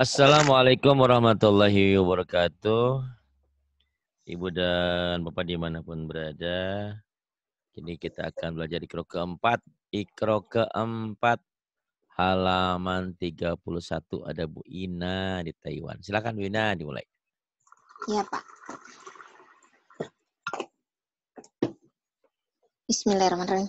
Assalamualaikum warahmatullahi wabarakatuh. Ibu dan Bapak dimanapun berada. Kini kita akan belajar di ikro keempat. Ikro keempat halaman 31 ada Bu Ina di Taiwan. Silakan Bu Ina dimulai. Iya Pak. Bismillahirrahmanirrahim.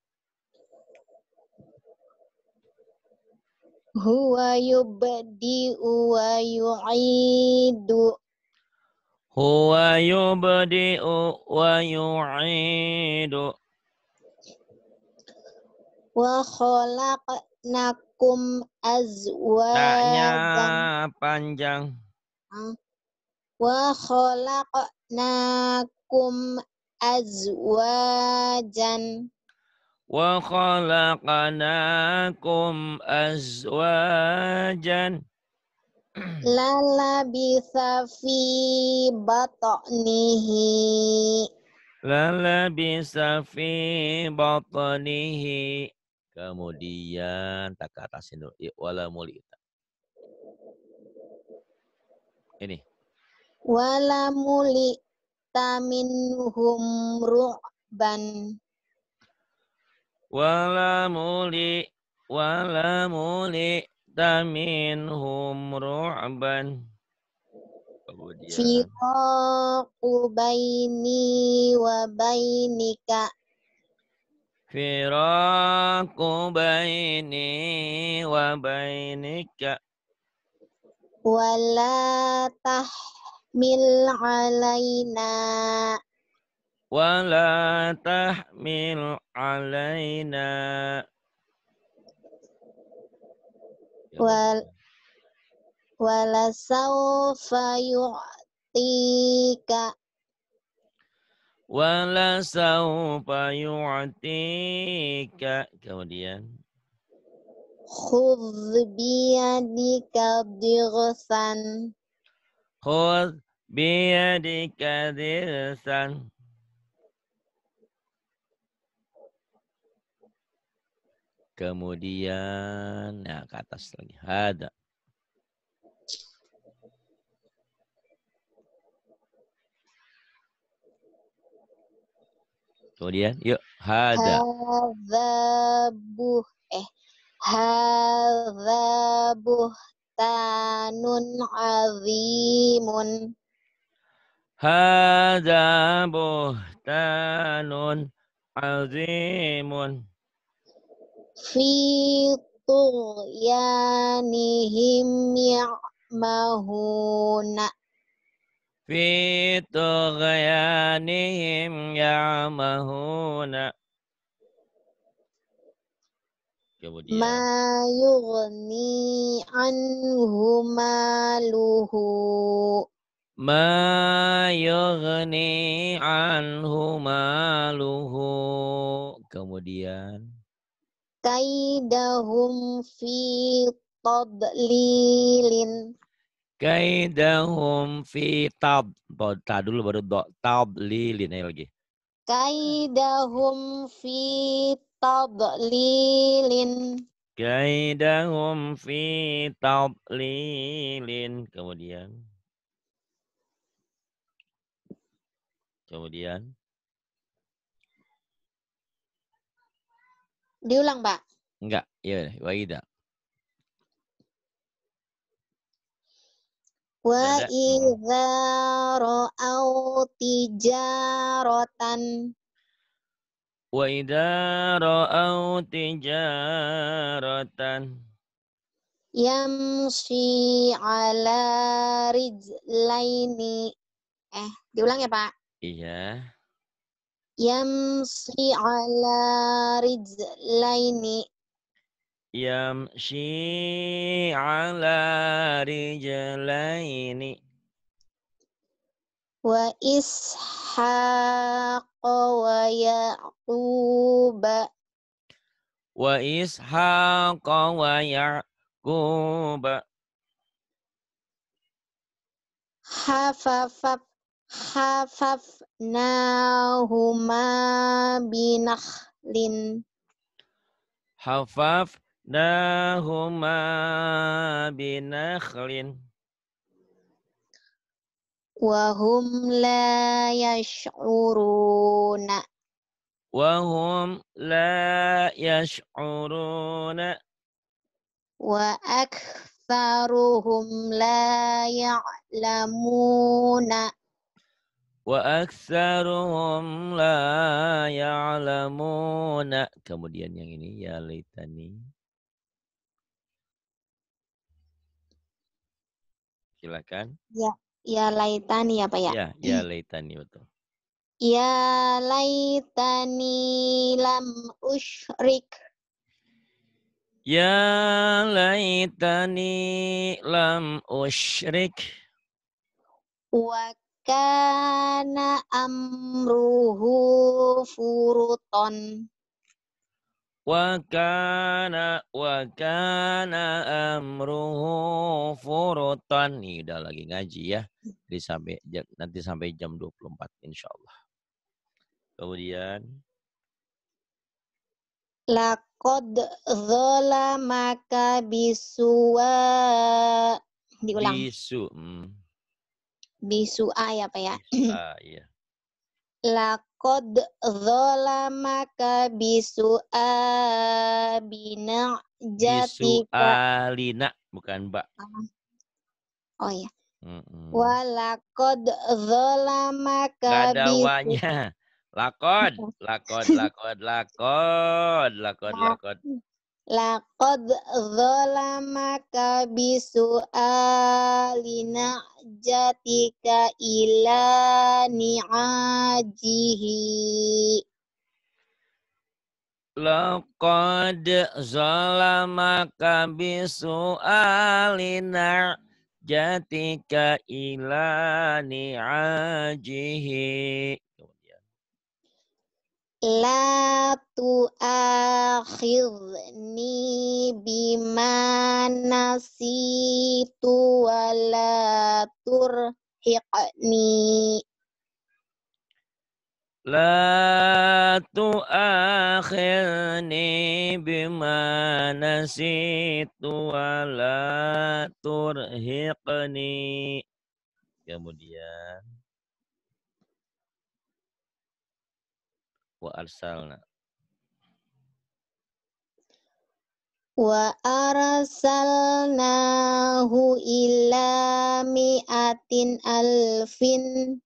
Huwa yubdi'u wa yu'idu. Huwa yubdi'u wa yu'idu. Wa khalaqnakum azwaja. panjang. Ah. Wa khalaqnakum azwajan. وخلقناكم أزواجا للبث في بطنه للبث في بطنه kemudian tak kata sinu wala mulita ini wala mulita ru'ban wala muli wala muli hum ru'ban Firaku baini wa bainika Firaku baini wa bainika Wala tahmil alaina ولا تحمل علينا ولا سوف يعطيك ولا سوف يعطيك kemudian خذ بيدك ضغثا خذ بيدك ضغثا Kemudian, nah ke atas lagi. Hada. Kemudian, yuk. Hada. buh Eh. buh tanun azimun. Hada tanun azimun fi ya mahuna, fi tughyanihim ya Kemudian. Ma yughni anhu maluhu. Ma yughni anhu maluhu. Kemudian kaidahum fi tablilin kaidahum fi tab ta dulu baru do tablilin ayo lagi kaidahum fi tablilin kaidahum fi tablilin kemudian kemudian Diulang, Pak. Enggak, ya udah. Wa idza ra'au tijaratan Wa idza ra'au tijaratan Yamsi ala rijlaini Eh, diulang ya, Pak. Iya. Yamsi ala rijlaini. Yamsi ala rijlaini. Wa ishaq wa yaquba. Wa ishaq wa yaquba. Hafafab حففناهما بنخل حففناهما بنخل وهم لا يشعرون وهم لا يشعرون وأكثرهم لا يعلمون وأكثرهم لا يعلمون kemudian yang ini ya laytani. silakan ya ya laitani ya Pak ya ya ya laitani betul ya laitani lam usyrik ya laitani lam usyrik wa kana amruhu furuton wa kana wa kana amruhu furuton nih udah lagi ngaji ya Jadi sampai nanti sampai jam 24 insyaallah kemudian laqad zalamaka bisua diulang bisu hmm. Bisua ya Pak ya. Bisua, iya. Lakod zolamaka bisua bina jatika. Bisua bukan mbak. Ah. Oh iya. Mm -mm. Walakod zolamaka ada wanya. Lakod, lakod, lakod, lakod, lakod, lakod. Laqad zalamaka bisu'alina jatika ila ni'ajihi. Laqad zalamaka bisu'alina jatika ila ni'ajihi. La tu'akhidni bima nasitu wa la turhiqni. La tu'akhirni bima nasitu wa la turhiqni. Kemudian. wa arsalna wa arsalnahu ila mi'atin alfin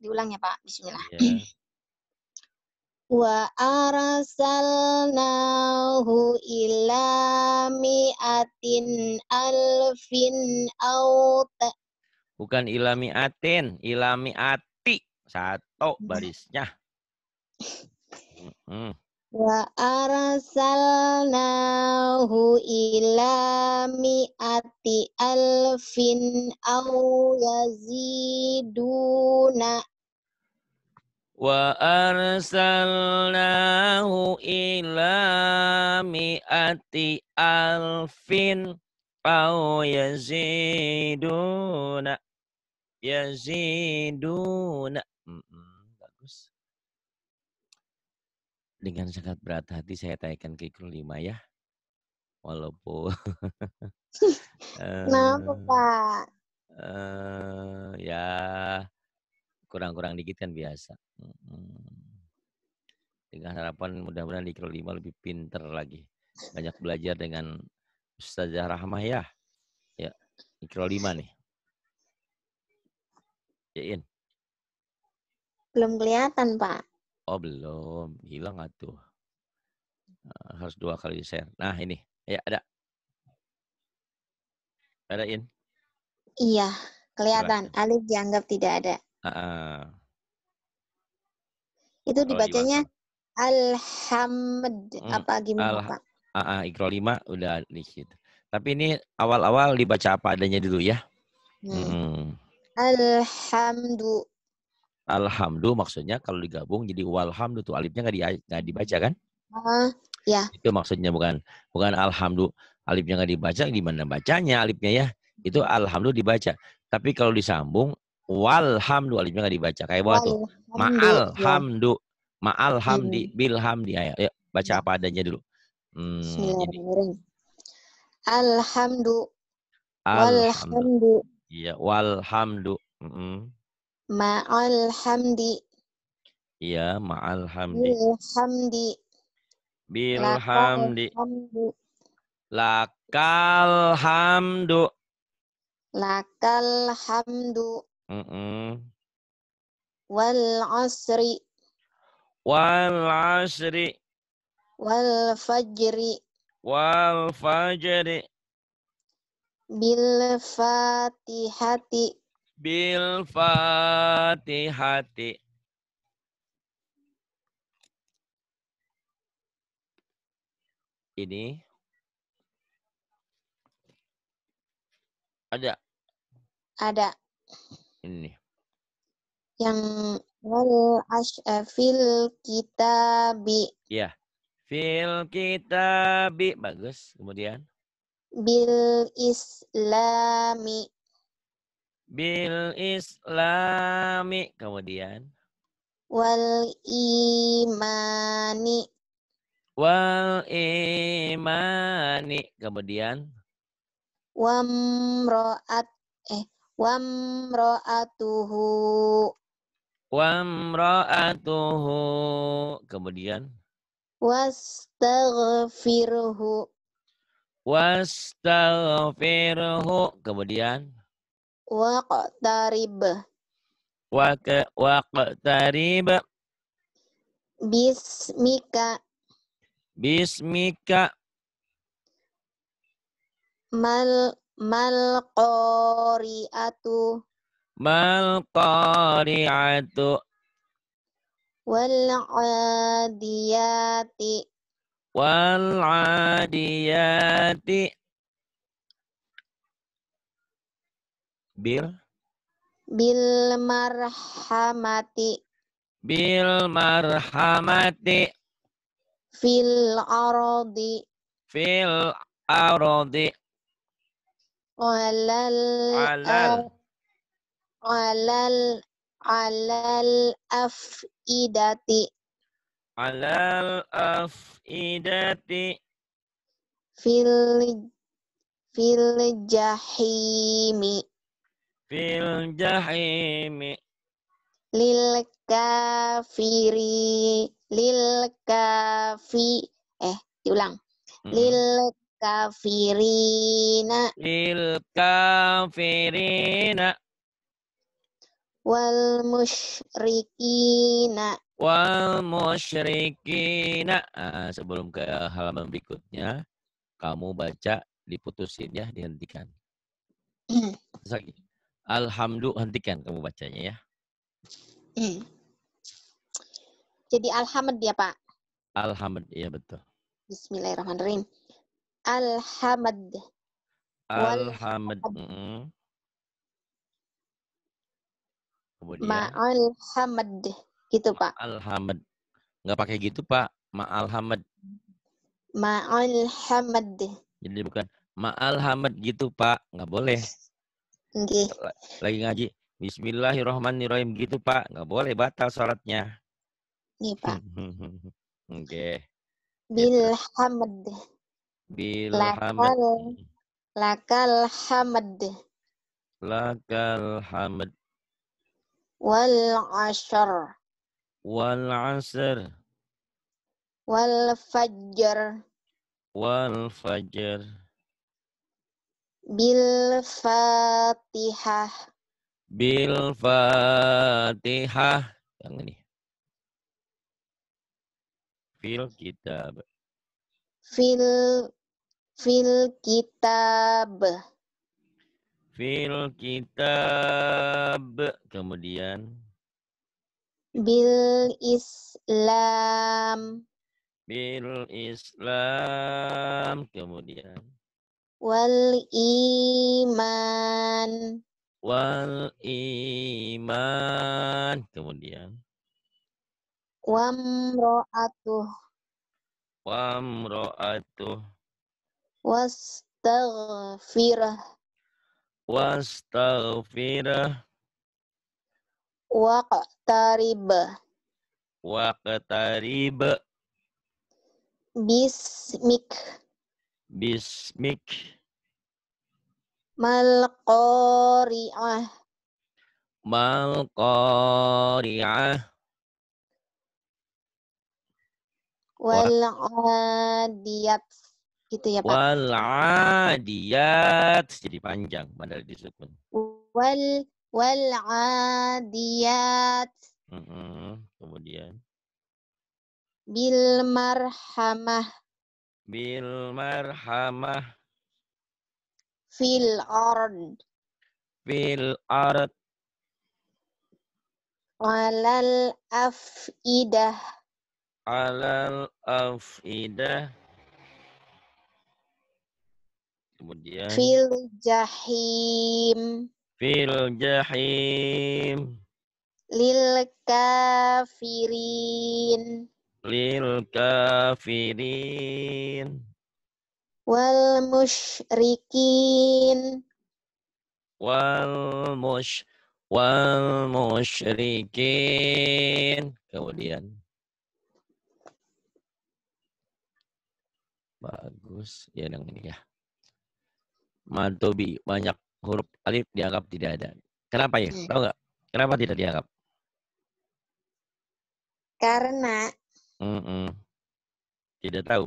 diulang ya Pak bismillah yeah. Ya. wa arsalnahu ila mi'atin alfin au bukan ilami atin ilami ati satu iya. barisnya Mm. Wa arsalnahu ila mi'ati alfin aw yaziduna Wa arsalnahu ila mi'ati alfin aw yaziduna yaziduna dengan sangat berat hati saya tanyakan ke lima ya. Walaupun Kenapa, eh, Pak? Uh, ya kurang-kurang dikit kan biasa. Dengan harapan mudah-mudahan di lima lebih pinter lagi. Banyak belajar dengan Ustazah Rahmah ya. Ya, mikro lima nih. Yain. Belum kelihatan, Pak. Oh belum, hilang atuh. Eh, harus dua kali share. Nah ini, ya ada. Ada In? Iya, kelihatan. Alif dianggap tidak ada. Uh -uh. Itu dibacanya Alhamd hmm, apa gimana al Pak? Uh -uh, Ikro 5 udah di Tapi ini awal-awal dibaca apa adanya dulu ya. Hmm. hmm. Alhamdulillah. Alhamdu maksudnya kalau digabung jadi walhamdu tuh alifnya nggak di, dibaca kan? Uh, ya. Itu maksudnya bukan bukan alhamdu alifnya nggak dibaca gimana bacanya alifnya ya? Itu alhamdu dibaca. Tapi kalau disambung walhamdu alifnya nggak dibaca kayak bawah tuh. Iya. Ma'al hamdu ma'al hamdi iya. bil hamdi ayo, ayo baca apa adanya dulu. Hmm, Bismillahirrahmanirrahim. Alhamdu. Walhamdu. Iya, walhamdu. Mm -hmm. Ma'al hamdi. Iya, ma'al hamdi. Bil hamdi. Bil hamdi. Lakal hamdu. Lakal hamdu. Wal asri. Wal asri. Wal fajri. Wal fajri. Bil fatihati bil fatihati ini ada ada ini yang wal eh, fil kita bi ya fil kita bi bagus kemudian bil islami bil islami kemudian wal imani wal imani kemudian wamroat eh wamroatuhu wamroatuhu kemudian wastaghfirhu wastaghfirhu kemudian Waqtarib. Waqtarib. Bismika. Bismika. Mal malqariatu. Malqariatu. Wal'adiyati. Wal'adiyati. Wal Bil? Bil marhamati. Bil marhamati. Fil arodi. Fil arodi. Alal. Alal. Alal. Alal afidati. Alal afidati. Fil fil jahimi fil jahimi lil kafiri lil kafi eh diulang hmm. lil kafirina lil kafirina wal musyrikina wal musyrikina nah, sebelum ke halaman berikutnya kamu baca diputusin ya dihentikan hmm. Sakit. Alhamdulillah hentikan kamu bacanya ya. Hmm. Jadi alhamd ya Pak. Alhamd ya betul. Bismillahirrahmanirrahim. Alhamd. Alhamd. Kemudian. Ma'al hamad. Gitu, Pak. Alhamd. Enggak pakai gitu, Pak. Ma'al hamad. Ma'al hamad. Jadi bukan ma'al hamad gitu, Pak. Nggak boleh. Okay. Lagi ngaji. Bismillahirrahmanirrahim gitu Pak. Nggak boleh batal sholatnya. Iya Pak. Oke. okay. Bilhamd. Bilhamd. Lakal hamd. Lakal hamd. Wal asyar. Wal asr. Wal Fajar. Wal Fajar. Bil Fatihah. Bil Fatihah. Yang ini. Fil kitab. Fil fil kitab. Fil kitab. Kemudian bil Islam. Bil Islam. Kemudian wal iman wal iman kemudian Was wamro'atuh was wastaghfirah waqtarib waqtarib bismik Bismik. Malqari'ah. Malqari'ah. Wal'adiyat. Gitu ya, Pak. Wal'adiyat. Jadi panjang. Mana di sukun. Wal wal'adiyat. Mm -hmm. Kemudian. Bil marhamah. Bil marhamah. Fil ard. Fil ard. Alal afidah. Alal afidah. Kemudian. Fil jahim. Fil jahim. Lil kafirin lil kafirin wal musyrikin wal mush wal musyrikin kemudian bagus ya yang ini ya mantobi banyak huruf alif dianggap tidak ada kenapa ya hmm. tahu nggak kenapa tidak dianggap karena -mm. Tidak tahu?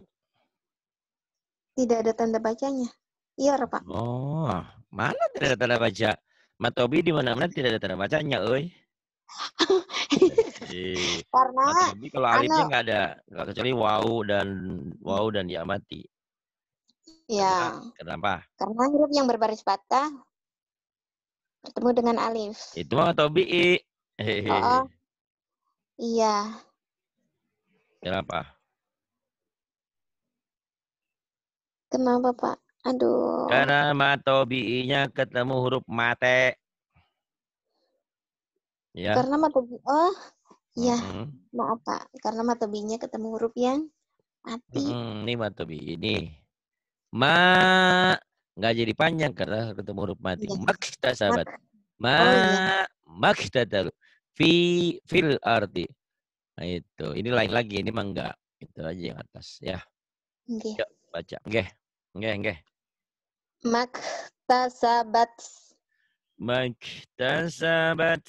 Tidak ada tanda bacanya. Iya, Pak. Oh, mana tidak ada tanda baca? Matobi di mana-mana tidak ada tanda bacanya, oi. Karena Matobi kalau alifnya nggak ada, nggak kecuali wau dan wau dan mati. Iya. Kenapa? Karena huruf yang berbaris patah bertemu dengan alif. Itu mah Matobi. Oh, oh. Iya. Kenapa? Kenapa, Pak? Aduh. Karena matobi-nya ketemu huruf mate. Ya. Karena matobi oh ya mm-hmm. maaf pak karena matobi-nya ketemu huruf yang mati. Mm-hmm. Ini matobi ini ma nggak jadi panjang karena ketemu huruf mati. Ya. Maksta sahabat. Ma oh, iya. maksta Fi fil arti Nah, itu. Ini lain lagi, ini mangga. enggak. Itu aja yang atas ya. Okay. Yuk, baca. Nggih. Nggih, nggih. Maktasabat. Maktasabat.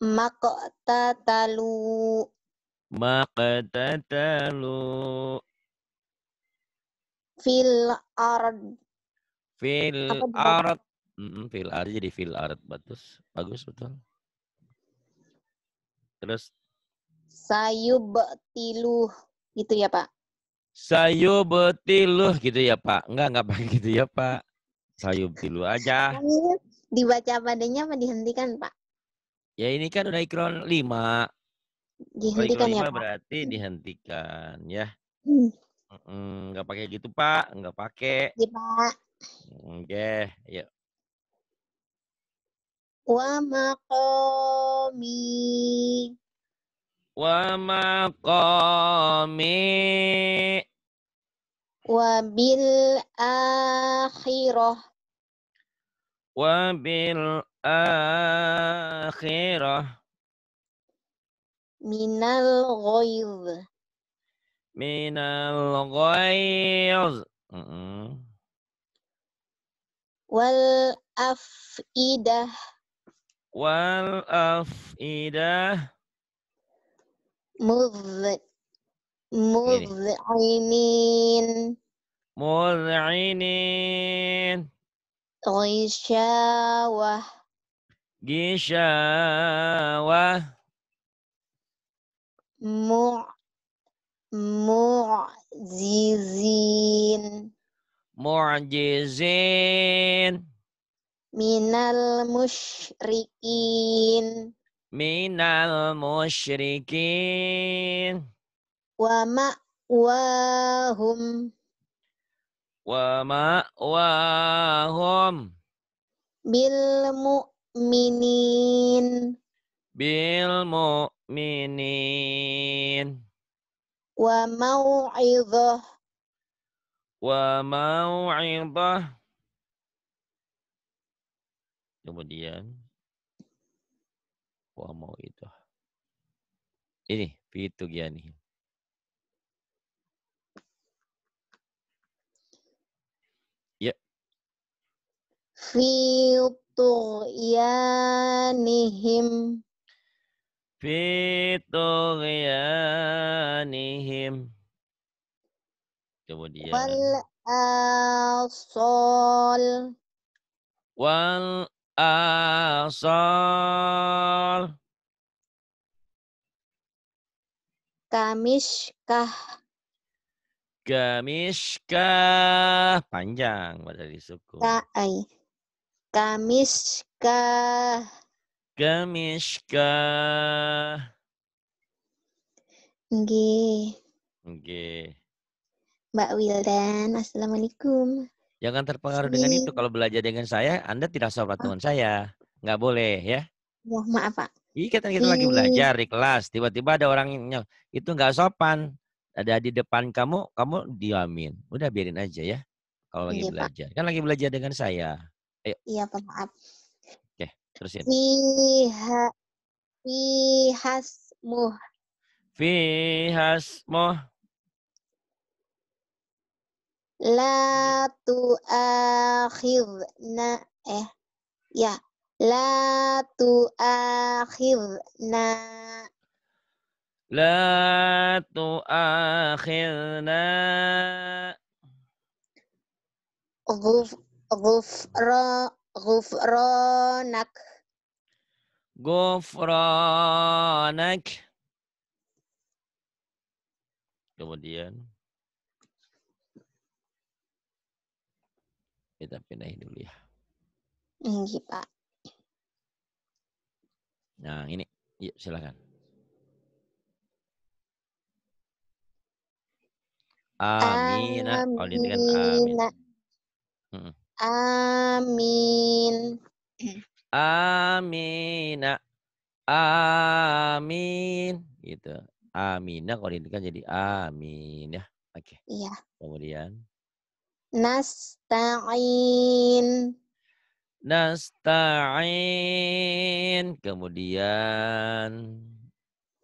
Maqtatalu. talu Fil ard. Fil ard. Mm, fil ard jadi fil ard. Bagus, bagus betul. Terus Sayubtiluh gitu ya, Pak. Sayubtiluh gitu ya, Pak. Enggak, enggak pakai gitu ya, Pak. Sayubtiluh aja. Dibaca padanya apa dihentikan, Pak? Ya ini kan udah ikron 5. Dihentikan ikron ya, Pak. berarti dihentikan ya. Hmm. Enggak pakai gitu, Pak. Enggak pakai. Iya, Pak. Oke, yuk ya. wa maqami ومقامي وبالآخرة وبالآخرة من الغيظ من الغيظ والأفئدة والأفئدة Mudh'inin. Mudh'inin. Gishawah. Gishawah. Mu' mujizin Mu'jizin. Minal musyrikin minal musyrikin wa ma'wahum wa ma'wahum bil mu'minin bil mu'minin wa mau'izah wa mau'izah kemudian itu, ini بتجيانهم ya fi tughyanihim fi tughyanihim kemudian wal asol wal asal kamiska, kamiska panjang pada di suku kaai kamishkah kamishkah Nggih. Nggih. Mbak Wildan, Assalamualaikum. Jangan terpengaruh dengan itu. Kalau belajar dengan saya, Anda tidak sobat teman saya. Nggak boleh ya. Ya, maaf Pak. Iya, kita, kita lagi belajar di kelas. Tiba-tiba ada orang yang itu nggak sopan. Ada di depan kamu, kamu diamin. Udah biarin aja ya. Kalau lagi iya, belajar. Pak. Kan lagi belajar dengan saya. Ayo. Iya, Pak. Maaf. Oke, terusin. Fiha, fihasmuh. Fihasmuh. La iya. tu'akhidna eh ya la tu'akhidna la tu'akhidna Guf, gufra, gufranak gufranak kemudian Kita pindahin dulu ya. Ini Pak. Nah, ini. Yuk, silakan. Amin. Oh, ini kan amin. Hmm. Amin. Amin. Ah, gitu. Amina nah, kalau kan jadi amin ya. Oke. Okay. Iya. Kemudian. Nasta'in. Nasta'in. Kemudian.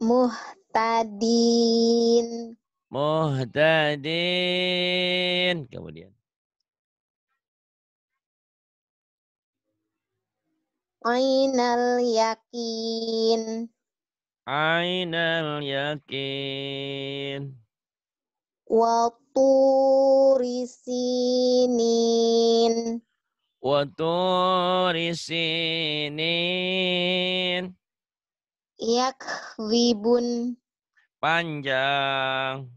Muhtadin. Muhtadin. Kemudian. Ainal yakin. Ainal yakin. Wab turisinin. Wa turisinin. Yak wibun. Panjang.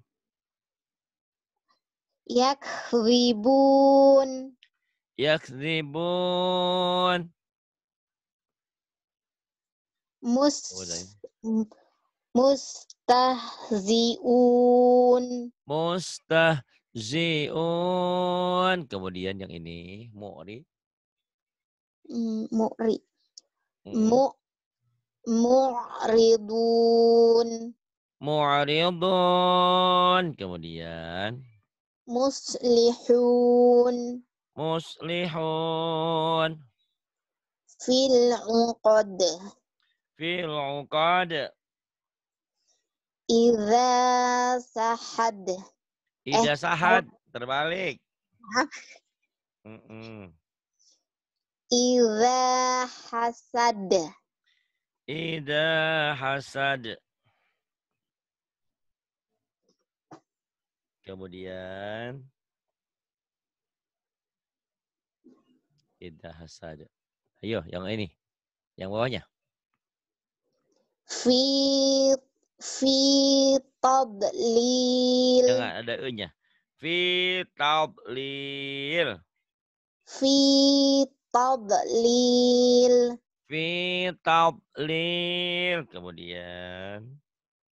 Yak wibun. Yak wibun. Mus. Mustahziun. Mustahziun. Kemudian yang ini mu'ri. Mm, mu'ri. Mm. Mu mu'ridun. Mu'ridun. Kemudian muslihun. Muslihun. Fil Fil'uqad ida sahad. ida eh, sahad, terbalik. Mm -mm. Iza hasad. Iza hasad. Kemudian Ida hasad. Ayo, yang ini. Yang bawahnya. fit Fitoblil. Jangan ada e-nya. Fitoblil. Fitoblil. Fitoblil. Kemudian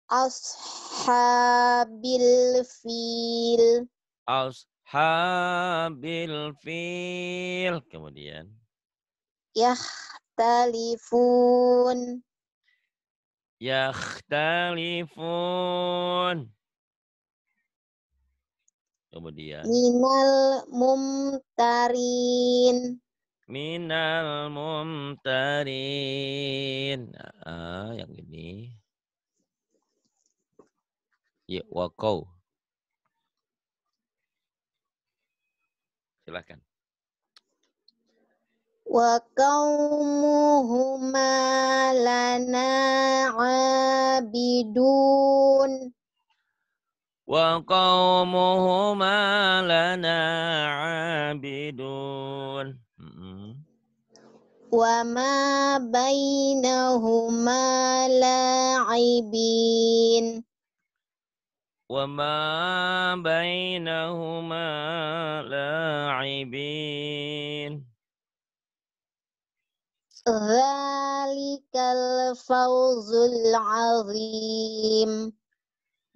ashabil fil ashabil fil kemudian yahtalifun yakhtalifun. Kemudian. Minal mumtarin. Minal mumtarin. Ah, yang ini. Ya, wakau. Silakan. وقومهما لنا عابدون وقومهما لنا عابدون وما بينهما لاعبين وما بينهما لاعبين ذلك الفوز العظيم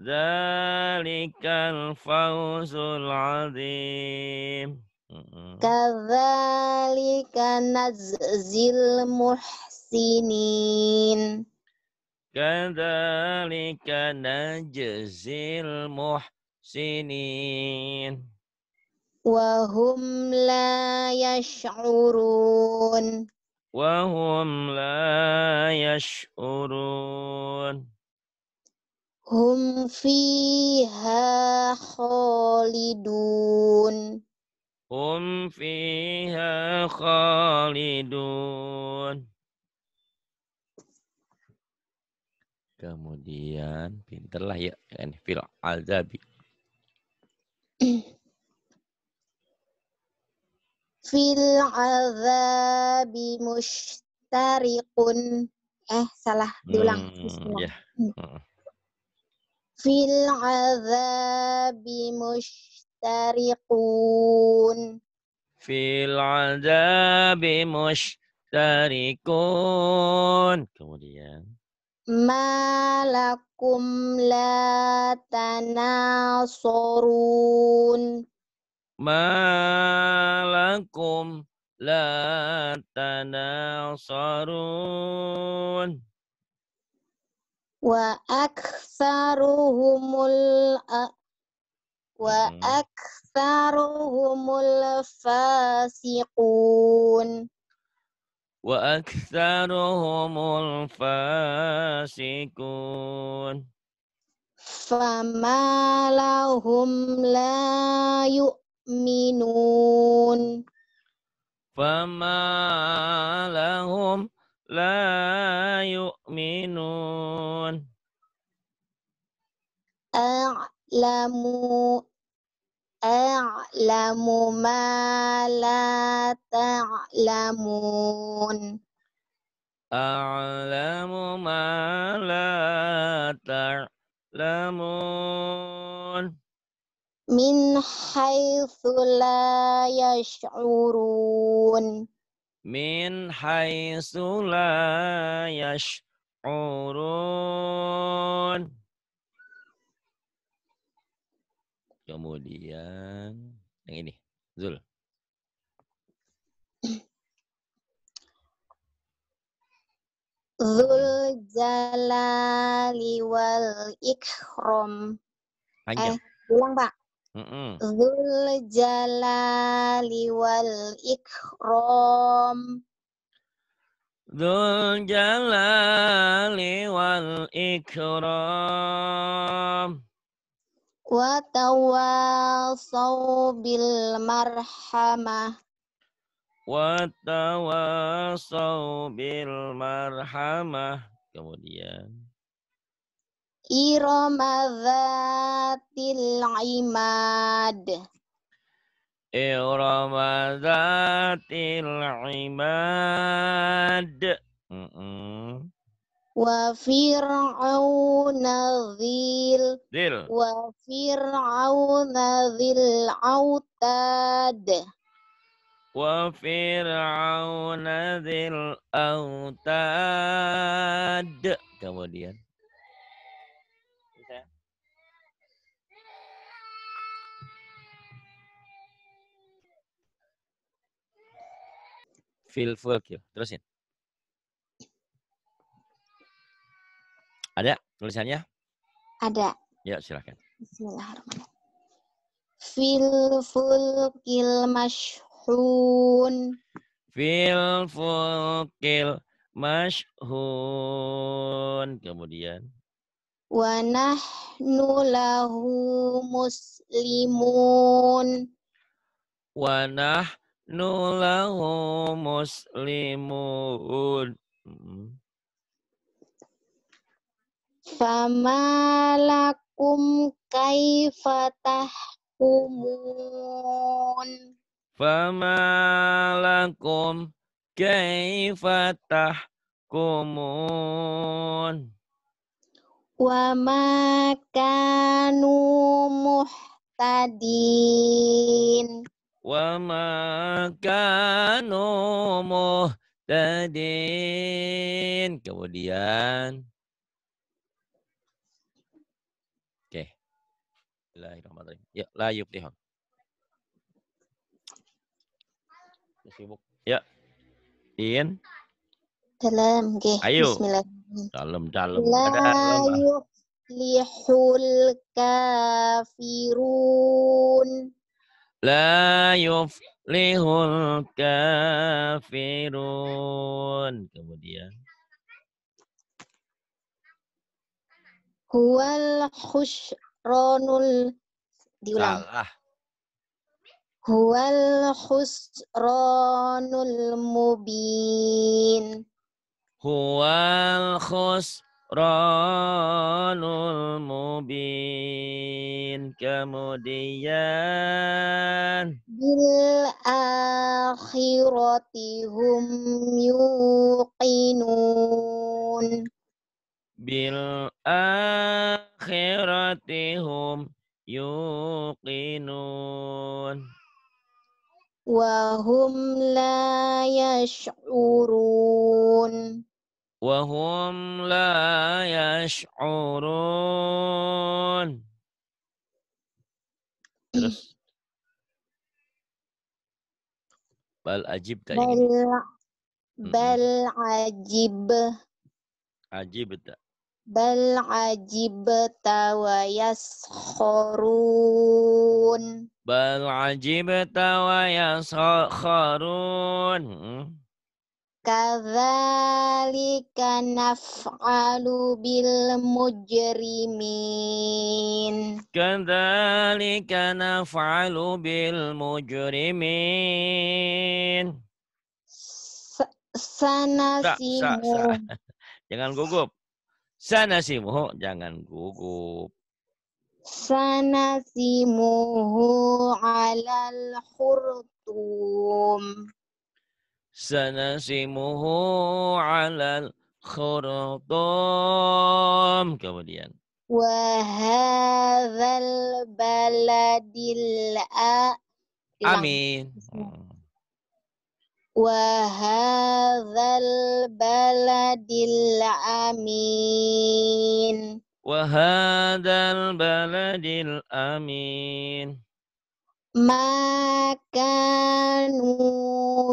ذلك الفوز العظيم كذلك نجزي المحسنين كذلك نجزي المحسنين وهم لا يشعرون وهم لا يشعرون هم فيها خالدون هم فيها خالدون Kemudian pinterlah ya ini fil azabi fil azabi mushtariqun. Eh, salah. Diulang. Hmm, yeah. Iya. Hmm. Hmm. Fil azabi mushtariqun. Fil azabi mushtariqun. Kemudian. Malakum la tanasurun malakum la tanasarun wa aktsaruhumul wa aktsaruhumul fasiqun wa aktsaruhumul fasiqun fama lahum la yu يؤمنون فما لهم لا يؤمنون أعلم أعلم ما لا تعلمون أعلم ما لا تعلمون min haitsu la yash'urun min haitsu la yash'urun kemudian yang ini Zul Zul jalali wal ikram. Panjang. Eh, bilang Pak. Zul jalali wal ikram. Zul jalali wal ikram. Wa tawasaw bil marhamah. Wa tawasaw bil marhamah. Kemudian. Iramadatil imad. Iramadatil imad. Wa fir'auna dhil. Dhil. Wa fir'auna dhil autad. Wa fir'auna dhil autad. Kemudian. Feel full kill. Terusin. Ada tulisannya? Ada. Ya, silakan. Bismillahirrahmanirrahim. kill kill mashhun. full kill mashhun. Kemudian. Wa nahnu lahu muslimun. wanah nulahu muslimun. Hmm. Fama lakum kumun, Fama lakum kumun, Wa makanu muhtadin. وَمَا كَانُوا مُهْتَدِينَ Kemudian Oke. Okay. Bismillahirrahmanirrahim. Ya, la yuftihun. Sibuk. Ya. In. Dalam, nggih. Ayo. Dalam, dalam. La yuflihul kafirun. La yuflihul kafirun. Kemudian. Huwal khusronul. Diulang. Salah. Huwal khusronul mubin. Huwal khusronul Ranul mubin kemudian bil akhiratihum yuqinun bil akhiratihum yuqinun wa hum la yash'urun وهم لا يشعرون terus bal ajib tak bal bal ajib ajib tak bal ajib tawa yaskhurun bal ajib tawa yaskhurun hmm? Kadzalika naf'alu bil mujrimin. Kadzalika naf'alu bil mujrimin. Sanasimu. simu. Jangan gugup. Sanasimu, jangan gugup. Sanasimuhu alal khurtum. sanasimuhu alal khurdum. Kemudian. Wahadhal baladil a. Amin. Wahadhal baladil amin. Wahadhal baladil amin. makanu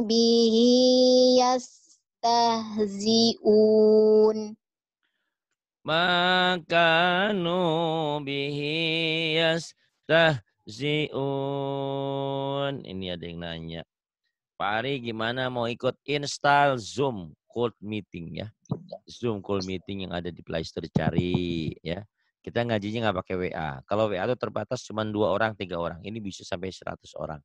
bihi yastahzi'un makanu bihi yastahzi'un ini ada yang nanya Pak Ari gimana mau ikut install Zoom call meeting ya Zoom call meeting yang ada di Playstore cari ya kita ngajinya nggak pakai WA. Kalau WA itu terbatas cuma dua orang, tiga orang. Ini bisa sampai 100 orang.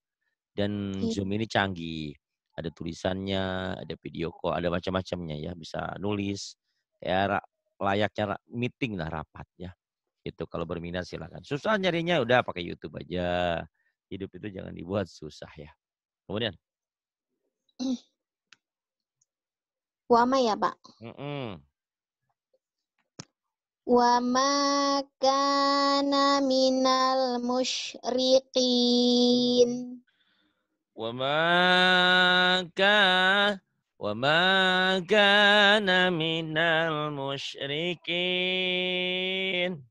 Dan iya. Zoom ini canggih. Ada tulisannya, ada video call, ada macam-macamnya ya. Bisa nulis, ya layaknya meeting lah rapat ya. Itu kalau berminat silakan. Susah nyarinya udah pakai YouTube aja. Hidup itu jangan dibuat susah ya. Kemudian. Wama ya, Pak. Mm -mm. Wa makana minal musyriqin. Wa maka wa makana minal musyriqin.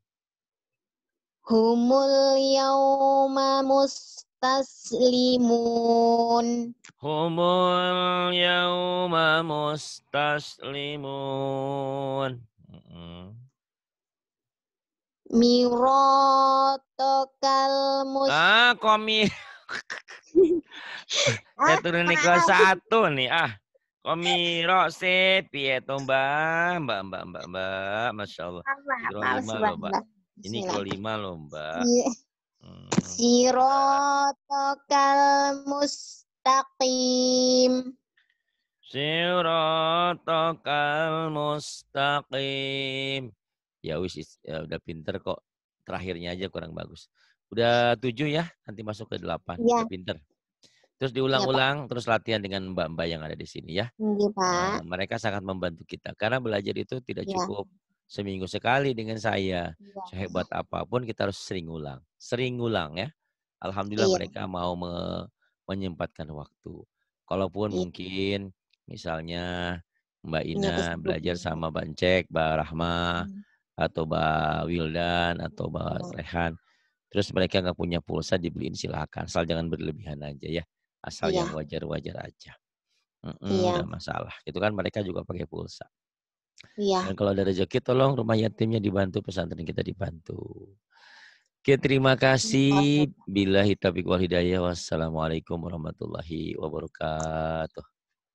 Humul yawma mustaslimun. Humul yawma mustaslimun. Mirotokal mus. Ah, komi. ya eh, turun nih satu nih ah. Komiro se piye to Mbak? Mbak Mbak Mbak Mbak, Masya Allah. Kilo lima loh Mbak. Ini kilo lima loh Mbak. Iya. Hmm. Sirotokal mustaqim. Sirotokal mustaqim. Ya wis ya udah pinter kok. Terakhirnya aja kurang bagus. Udah iya. tujuh ya, nanti masuk ke delapan. Ya. Udah pinter. Terus iya, diulang-ulang, ya, terus latihan dengan mbak-mbak yang ada di sini ya. ya Pak. Nah, mereka sangat membantu kita karena belajar itu tidak ya. cukup seminggu sekali dengan saya. Ya. Sehebat apapun kita harus sering ulang, sering ulang ya. Alhamdulillah ya. mereka mau me menyempatkan waktu. Kalaupun ya. mungkin misalnya Mbak Ina iya, belajar sama Bancek, Mbak Rahma, hmm atau Mbak Wildan atau Mbak Rehan. Terus mereka nggak punya pulsa dibeliin silakan, asal jangan berlebihan aja ya, asal yeah. yang wajar-wajar aja. Mm iya. Gak masalah. Itu kan mereka juga pakai pulsa. Iya. Dan kalau ada rezeki tolong rumah yatimnya dibantu, pesantren kita dibantu. Oke, terima kasih. Bila hitabik wal hidayah. Wassalamualaikum warahmatullahi wabarakatuh.